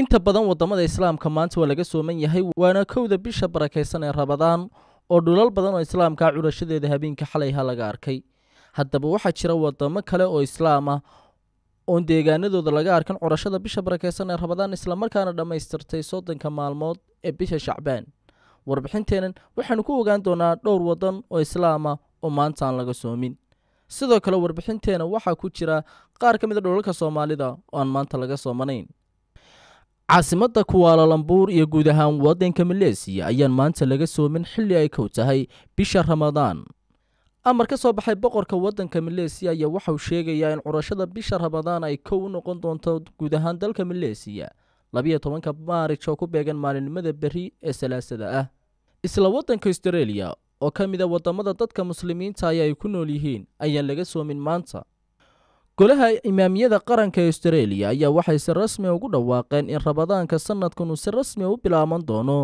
inta badan waddamada islaamka maanta waa laga sooman yahay waana kowda bisha barakaysan ee rabadaan oo dhulal badan oo islaamka curashadeeda habeenka xalayha laga arkay haddaba waxaa jira waddamo kale oo islaam ah oon deegaanadooda laga arkan curashada bisha barakaysan ee rabadaan islamarkaana dhammaystirtay soddonka maalmood ee bisha shacbaan warbixinteenan waxaanu ku ogaan doonaa dhowr waddan oo islaam ah oo maanta aan laga soomin sidoo kale warbixinteena waxaa ku jira qaar ka mid ah dhulalka soomaalida oo aan maanta laga soomanayn caasimadda kuwaalalambuur iyo guud ahaan waddanka maleesiya ayaan maanta laga soomin xilli ay kow tahay bisha ramadaan amar ka soo baxay boqorka waddanka maleesiya ayaa waxauu sheegayaa in curashada bisha ramadaan ay kow u noqon doonto guud ahaan dalka maleesiya labiyo tobanka maarij oo ku beegan maalinimada berri ee salaasada ah isla waddanka astareeliya oo ka mid a ah waddamada dadka muslimiinta ay ay ku nool yihiin ayaan laga soomin maanta golaha imaamiyada qaranka ee austareeliya ayaa waxay si rasmi ugu dhawaaqeen in rabadaanka sanadkan si rasmi u bilaaban doono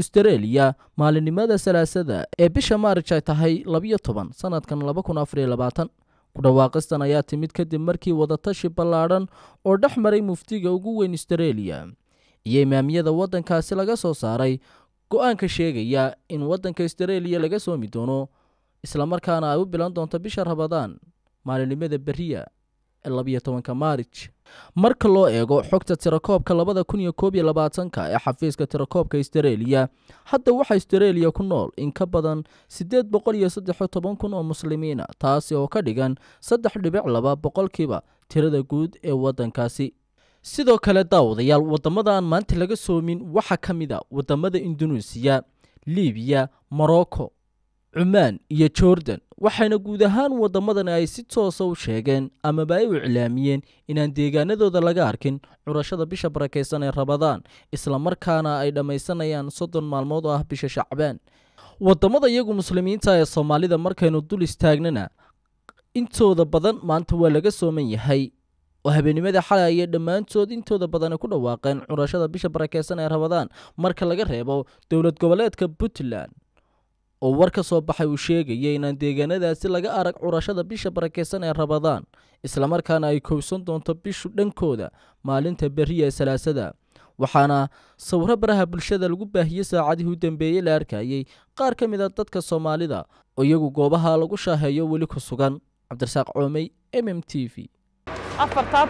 austareeliya maalinimada salaasada ee bisha maarij ay tahay labiyo toban sanadkan ku dhawaaqistan ayaa timid kadib markii wadatashi ballaadhan oo dhex maray muftiga ugu weyn austareeliya iyo imaamiyada waddankaasi laga soo saaray go-aanka sheegaya in waddanka austareeliya laga soomi doono islamarkaana ay u bilan doonto bisha rabadaan maalinimada beriya maarij marka loo eego xogta tirakoobka labada kun iyo koob iyo labaatanka ee xafiiska tirakoobka astareeliya hadda waxaa astareeliya ku nool in ka badan siddeed boqol iyo saddexo toban kun oo muslimiina ah, taasi oo ka dhigan saddex dhibic laba boqolkiiba tirada guud ee waddankaasi sidoo kale daawadayaal aan maanta laga soomin waxaa ka mid a ah waddamada indunuusiya liibiya morocco cumaan iyo jordan waxayna guud ahaan waddamadani ay si toosa ah u sheegeen amaba ay u iclaamiyeen inaan deegaanadooda laga arkin curashada bisha barakaysan ee rabadaan islamarkaana ay dhammaysanayaan soddon maalmood oo ah bisha shacbaan waddamada iyagu muslimiinta ee soomaalida markaynu dul istaagnana intooda badan maanta waa laga sooman yahay oo habeenimada xalay ayay dhammaantood intooda badani ku dhawaaqeen curashada bisha barakaysan ee rabadaan marka laga reebo dowlad goboleedka puntland oo war ka soo baxay uu sheegaya inaan deegaanadaasi laga arag curashada bisha barakeysan ee rabadaan islamarkaana ay kowsan doonto bishu dhankooda maalinta berriya ee salaasada waxaana sawiro baraha bulshada lagu baahiyey saacadihii u dambeeyey la arkayey qaar ka mid a ah dadka soomaalida oo iyagu goobaha lagu shaaheeyo weli ku sugan cabdirasaaq coomey m m t v afartaa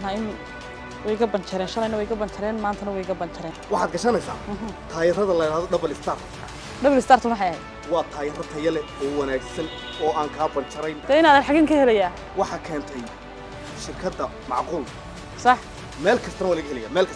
ah, ويقى بنشرين شلنا ويقى بنشرين ما أنتنا ويقى بنشرين واحد كشان إسا تاير هذا الله هذا دبل ستار دبل ستار تنا حياي وتاير تيله هو نكسل أو أنكاب بنشرين تين هذا الحقين كهرية واحد كان تين شركة معقول صح مالك استوى لك مالك